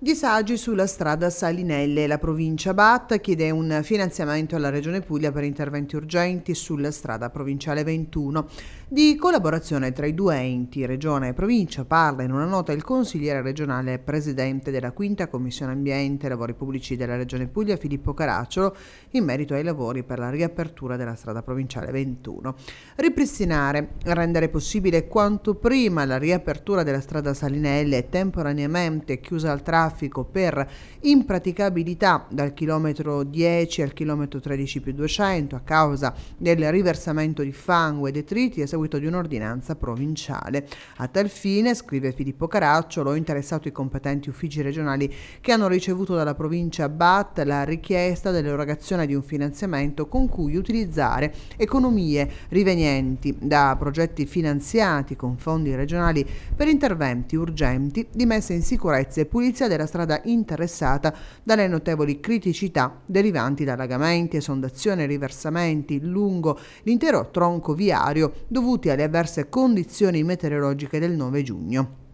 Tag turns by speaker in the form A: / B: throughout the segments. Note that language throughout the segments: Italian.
A: Disagi sulla strada Salinelle. La provincia Bat chiede un finanziamento alla Regione Puglia per interventi urgenti sulla strada provinciale 21. Di collaborazione tra i due enti, Regione e Provincia, parla in una nota il consigliere regionale e presidente della quinta Commissione Ambiente e Lavori Pubblici della Regione Puglia, Filippo Caracciolo, in merito ai lavori per la riapertura della strada provinciale 21. Ripristinare, rendere possibile quanto prima la riapertura della strada Salinelle temporaneamente chiusa al traffico traffico per impraticabilità dal chilometro 10 al chilometro 13 più 200 a causa del riversamento di fango e detriti a seguito di un'ordinanza provinciale. A tal fine, scrive Filippo Caracciolo, ho interessato i competenti uffici regionali che hanno ricevuto dalla provincia BAT la richiesta dell'erogazione di un finanziamento con cui utilizzare economie rivenienti da progetti finanziati con fondi regionali per interventi urgenti di messa in sicurezza e pulizia della era strada interessata dalle notevoli criticità derivanti da allagamenti, esondazioni e riversamenti lungo l'intero tronco viario dovuti alle avverse condizioni meteorologiche del 9 giugno.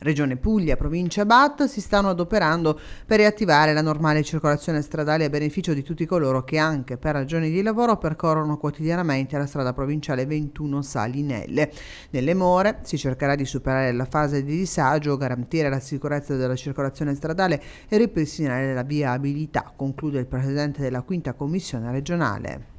A: Regione Puglia, provincia BAT si stanno adoperando per riattivare la normale circolazione stradale a beneficio di tutti coloro che anche per ragioni di lavoro percorrono quotidianamente la strada provinciale 21 Salinelle. Nelle more si cercherà di superare la fase di disagio, garantire la sicurezza della circolazione stradale e ripristinare la viabilità, conclude il Presidente della Quinta Commissione regionale.